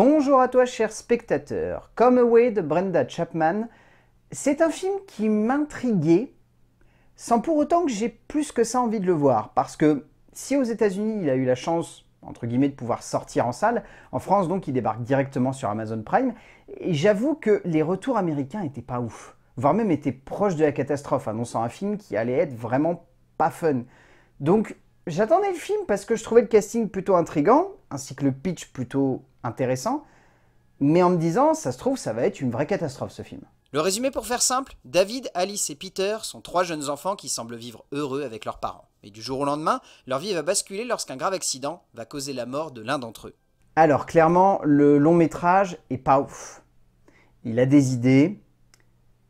Bonjour à toi cher spectateur, Come Away de Brenda Chapman, c'est un film qui m'intriguait, sans pour autant que j'ai plus que ça envie de le voir, parce que si aux États-Unis il a eu la chance entre guillemets, de pouvoir sortir en salle. En France, donc, il débarque directement sur Amazon Prime. Et j'avoue que les retours américains étaient pas ouf, voire même étaient proches de la catastrophe, annonçant un film qui allait être vraiment pas fun. Donc, j'attendais le film parce que je trouvais le casting plutôt intrigant, ainsi que le pitch plutôt intéressant, mais en me disant, ça se trouve, ça va être une vraie catastrophe ce film. Le résumé pour faire simple, David, Alice et Peter sont trois jeunes enfants qui semblent vivre heureux avec leurs parents. Mais du jour au lendemain, leur vie va basculer lorsqu'un grave accident va causer la mort de l'un d'entre eux. Alors clairement, le long métrage est pas ouf. Il a des idées.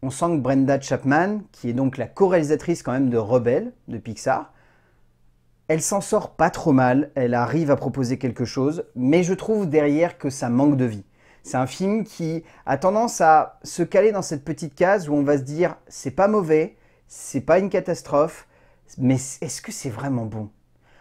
On sent que Brenda Chapman, qui est donc la co-réalisatrice quand même de Rebelle de Pixar, elle s'en sort pas trop mal, elle arrive à proposer quelque chose, mais je trouve derrière que ça manque de vie. C'est un film qui a tendance à se caler dans cette petite case où on va se dire c'est pas mauvais, c'est pas une catastrophe, mais est-ce que c'est vraiment bon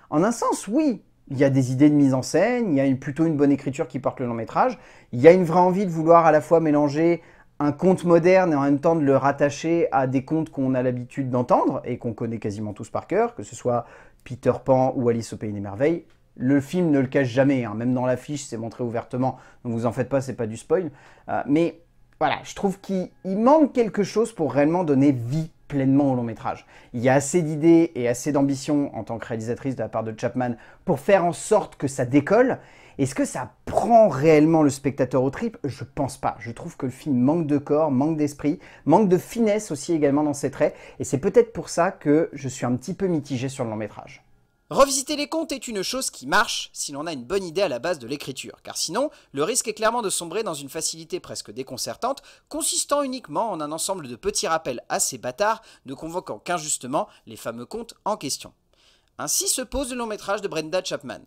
En un sens, oui, il y a des idées de mise en scène, il y a plutôt une bonne écriture qui porte le long métrage, il y a une vraie envie de vouloir à la fois mélanger un conte moderne et en même temps de le rattacher à des contes qu'on a l'habitude d'entendre et qu'on connaît quasiment tous par cœur, que ce soit Peter Pan ou Alice au Pays des Merveilles. Le film ne le cache jamais, hein. même dans l'affiche, c'est montré ouvertement, Ne vous en faites pas, c'est pas du spoil. Euh, mais voilà, je trouve qu'il manque quelque chose pour réellement donner vie pleinement au long métrage. Il y a assez d'idées et assez d'ambition en tant que réalisatrice de la part de Chapman pour faire en sorte que ça décolle. Est-ce que ça prend réellement le spectateur aux tripes Je pense pas. Je trouve que le film manque de corps, manque d'esprit, manque de finesse aussi également dans ses traits. Et c'est peut-être pour ça que je suis un petit peu mitigé sur le long métrage. Revisiter les contes est une chose qui marche si l'on a une bonne idée à la base de l'écriture, car sinon, le risque est clairement de sombrer dans une facilité presque déconcertante, consistant uniquement en un ensemble de petits rappels assez bâtards ne convoquant qu'injustement les fameux contes en question. Ainsi se pose le long métrage de Brenda Chapman,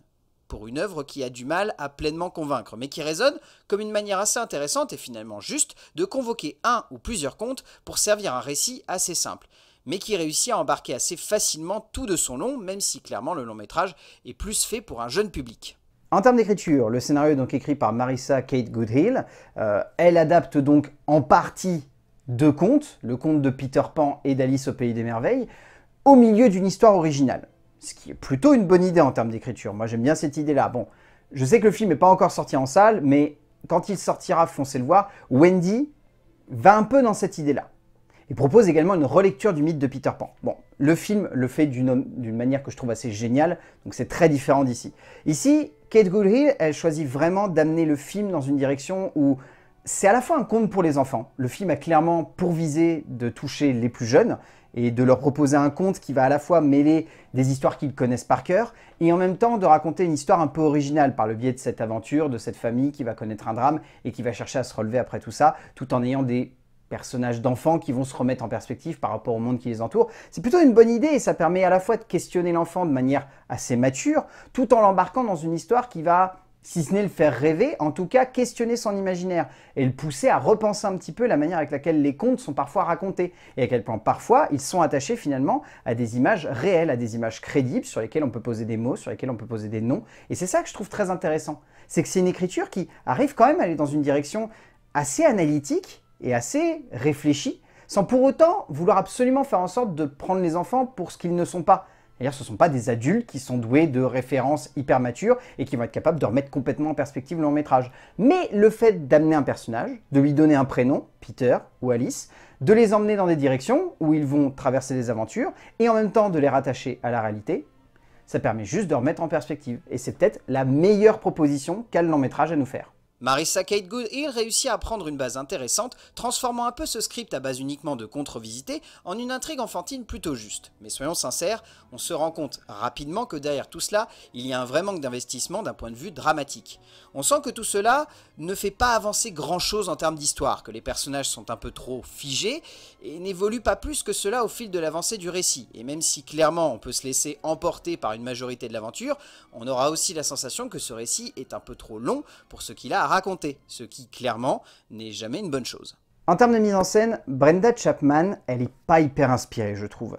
pour une œuvre qui a du mal à pleinement convaincre, mais qui résonne comme une manière assez intéressante et finalement juste de convoquer un ou plusieurs contes pour servir un récit assez simple mais qui réussit à embarquer assez facilement tout de son long, même si clairement le long métrage est plus fait pour un jeune public. En termes d'écriture, le scénario est donc écrit par Marissa Kate Goodhill. Euh, elle adapte donc en partie deux contes, le conte de Peter Pan et d'Alice au Pays des Merveilles, au milieu d'une histoire originale. Ce qui est plutôt une bonne idée en termes d'écriture. Moi j'aime bien cette idée-là. Bon, je sais que le film n'est pas encore sorti en salle, mais quand il sortira, foncez le voir. Wendy va un peu dans cette idée-là. Il propose également une relecture du mythe de Peter Pan. Bon, le film le fait d'une manière que je trouve assez géniale, donc c'est très différent d'ici. Ici, Kate Goodhill, elle choisit vraiment d'amener le film dans une direction où c'est à la fois un conte pour les enfants. Le film a clairement pour visée de toucher les plus jeunes et de leur proposer un conte qui va à la fois mêler des histoires qu'ils connaissent par cœur et en même temps de raconter une histoire un peu originale par le biais de cette aventure, de cette famille qui va connaître un drame et qui va chercher à se relever après tout ça, tout en ayant des personnages d'enfants qui vont se remettre en perspective par rapport au monde qui les entoure. C'est plutôt une bonne idée et ça permet à la fois de questionner l'enfant de manière assez mature, tout en l'embarquant dans une histoire qui va, si ce n'est le faire rêver, en tout cas questionner son imaginaire et le pousser à repenser un petit peu la manière avec laquelle les contes sont parfois racontés et à quel point parfois ils sont attachés finalement à des images réelles, à des images crédibles sur lesquelles on peut poser des mots, sur lesquelles on peut poser des noms. Et c'est ça que je trouve très intéressant. C'est que c'est une écriture qui arrive quand même à aller dans une direction assez analytique, et assez réfléchi, sans pour autant vouloir absolument faire en sorte de prendre les enfants pour ce qu'ils ne sont pas. D'ailleurs, ce ne sont pas des adultes qui sont doués de références hyper matures et qui vont être capables de remettre complètement en perspective le long métrage. Mais le fait d'amener un personnage, de lui donner un prénom, Peter ou Alice, de les emmener dans des directions où ils vont traverser des aventures et en même temps de les rattacher à la réalité, ça permet juste de remettre en perspective. Et c'est peut-être la meilleure proposition qu'a le long métrage à nous faire. Marissa Kate Goodhill réussit à prendre une base intéressante, transformant un peu ce script à base uniquement de contre visité en une intrigue enfantine plutôt juste. Mais soyons sincères, on se rend compte rapidement que derrière tout cela, il y a un vrai manque d'investissement d'un point de vue dramatique. On sent que tout cela ne fait pas avancer grand-chose en termes d'histoire, que les personnages sont un peu trop figés et n'évoluent pas plus que cela au fil de l'avancée du récit. Et même si clairement on peut se laisser emporter par une majorité de l'aventure, on aura aussi la sensation que ce récit est un peu trop long pour ce qu'il a à raconter, ce qui clairement n'est jamais une bonne chose. En termes de mise en scène, Brenda Chapman, elle est pas hyper inspirée, je trouve.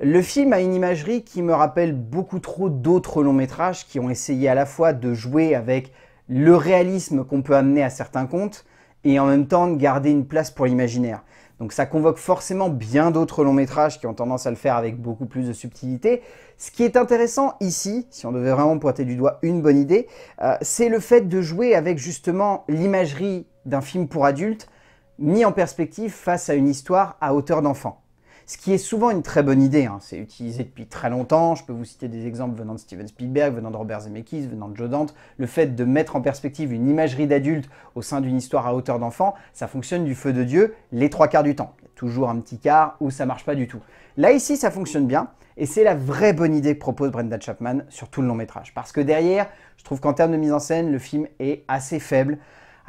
Le film a une imagerie qui me rappelle beaucoup trop d'autres longs métrages qui ont essayé à la fois de jouer avec le réalisme qu'on peut amener à certains contes et en même temps de garder une place pour l'imaginaire. Donc ça convoque forcément bien d'autres longs métrages qui ont tendance à le faire avec beaucoup plus de subtilité. Ce qui est intéressant ici, si on devait vraiment pointer du doigt une bonne idée, euh, c'est le fait de jouer avec justement l'imagerie d'un film pour adultes mis en perspective face à une histoire à hauteur d'enfant ce qui est souvent une très bonne idée. Hein, c'est utilisé depuis très longtemps. Je peux vous citer des exemples venant de Steven Spielberg, venant de Robert Zemeckis, venant de Joe Dante. Le fait de mettre en perspective une imagerie d'adulte au sein d'une histoire à hauteur d'enfant, ça fonctionne du feu de Dieu les trois quarts du temps. Il y a toujours un petit quart où ça marche pas du tout. Là, ici, ça fonctionne bien. Et c'est la vraie bonne idée que propose Brenda Chapman sur tout le long métrage. Parce que derrière, je trouve qu'en termes de mise en scène, le film est assez faible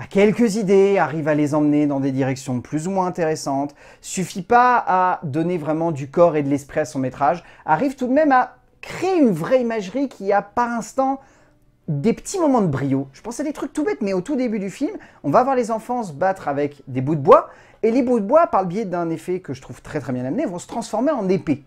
quelques idées, arrive à les emmener dans des directions plus ou moins intéressantes, suffit pas à donner vraiment du corps et de l'esprit à son métrage, arrive tout de même à créer une vraie imagerie qui a par instant des petits moments de brio. Je pensais des trucs tout bêtes, mais au tout début du film, on va voir les enfants se battre avec des bouts de bois, et les bouts de bois, par le biais d'un effet que je trouve très très bien amené, vont se transformer en épées.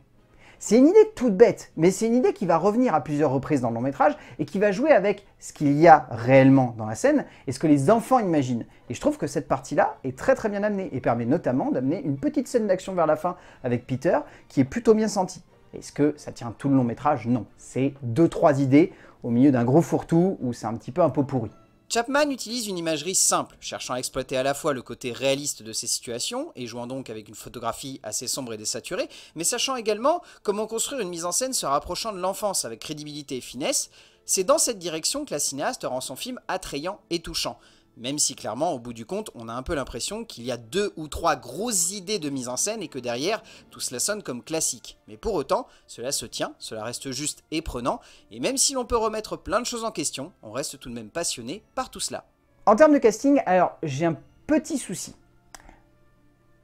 C'est une idée toute bête, mais c'est une idée qui va revenir à plusieurs reprises dans le long métrage et qui va jouer avec ce qu'il y a réellement dans la scène et ce que les enfants imaginent. Et je trouve que cette partie-là est très très bien amenée et permet notamment d'amener une petite scène d'action vers la fin avec Peter qui est plutôt bien sentie. Est-ce que ça tient tout le long métrage Non. C'est deux trois idées au milieu d'un gros fourre-tout où c'est un petit peu un pot pourri. Chapman utilise une imagerie simple, cherchant à exploiter à la fois le côté réaliste de ces situations, et jouant donc avec une photographie assez sombre et désaturée, mais sachant également comment construire une mise en scène se rapprochant de l'enfance avec crédibilité et finesse, c'est dans cette direction que la cinéaste rend son film attrayant et touchant, même si clairement, au bout du compte, on a un peu l'impression qu'il y a deux ou trois grosses idées de mise en scène et que derrière, tout cela sonne comme classique. Mais pour autant, cela se tient, cela reste juste et prenant, et même si l'on peut remettre plein de choses en question, on reste tout de même passionné par tout cela. En termes de casting, alors j'ai un petit souci.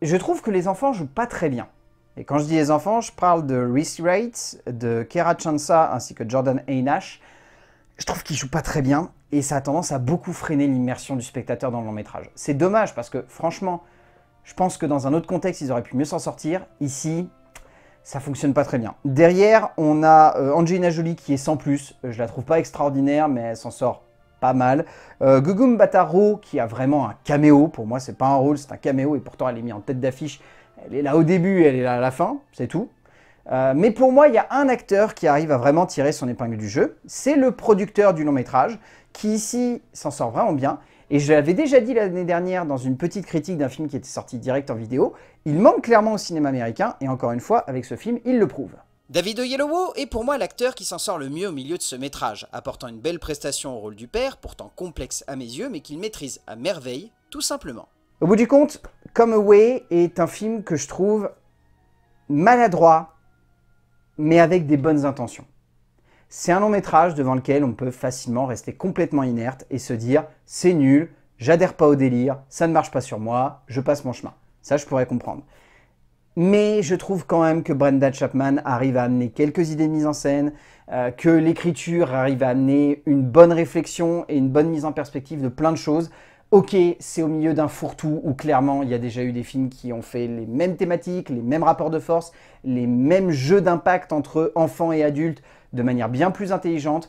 Je trouve que les enfants jouent pas très bien. Et quand je dis les enfants, je parle de Rhys Rates, de Kera Chansa ainsi que Jordan Aynash je trouve qu'il joue pas très bien et ça a tendance à beaucoup freiner l'immersion du spectateur dans le long métrage. C'est dommage parce que franchement, je pense que dans un autre contexte, ils auraient pu mieux s'en sortir. Ici, ça fonctionne pas très bien. Derrière, on a euh, Angelina Jolie qui est sans plus. Je la trouve pas extraordinaire, mais elle s'en sort pas mal. Euh, Gugum Bataro qui a vraiment un caméo. Pour moi, c'est pas un rôle, c'est un caméo et pourtant elle est mise en tête d'affiche. Elle est là au début, elle est là à la fin, c'est tout. Euh, mais pour moi, il y a un acteur qui arrive à vraiment tirer son épingle du jeu, c'est le producteur du long métrage, qui ici s'en sort vraiment bien. Et je l'avais déjà dit l'année dernière dans une petite critique d'un film qui était sorti direct en vidéo, il manque clairement au cinéma américain, et encore une fois, avec ce film, il le prouve. David Oyelowo est pour moi l'acteur qui s'en sort le mieux au milieu de ce métrage, apportant une belle prestation au rôle du père, pourtant complexe à mes yeux, mais qu'il maîtrise à merveille, tout simplement. Au bout du compte, Come Away est un film que je trouve maladroit, mais avec des bonnes intentions. C'est un long métrage devant lequel on peut facilement rester complètement inerte et se dire c'est nul, j'adhère pas au délire, ça ne marche pas sur moi, je passe mon chemin. Ça, je pourrais comprendre. Mais je trouve quand même que Brenda Chapman arrive à amener quelques idées de mise en scène, euh, que l'écriture arrive à amener une bonne réflexion et une bonne mise en perspective de plein de choses. Ok, c'est au milieu d'un fourre-tout où clairement il y a déjà eu des films qui ont fait les mêmes thématiques, les mêmes rapports de force, les mêmes jeux d'impact entre enfants et adultes de manière bien plus intelligente.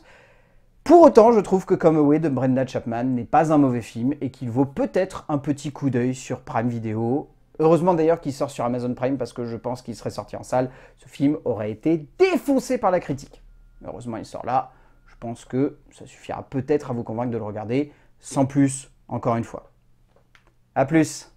Pour autant, je trouve que Come Away de Brenda Chapman n'est pas un mauvais film et qu'il vaut peut-être un petit coup d'œil sur Prime Video. Heureusement d'ailleurs qu'il sort sur Amazon Prime parce que je pense qu'il serait sorti en salle. Ce film aurait été défoncé par la critique. Heureusement il sort là. Je pense que ça suffira peut-être à vous convaincre de le regarder. Sans plus, encore une fois. A plus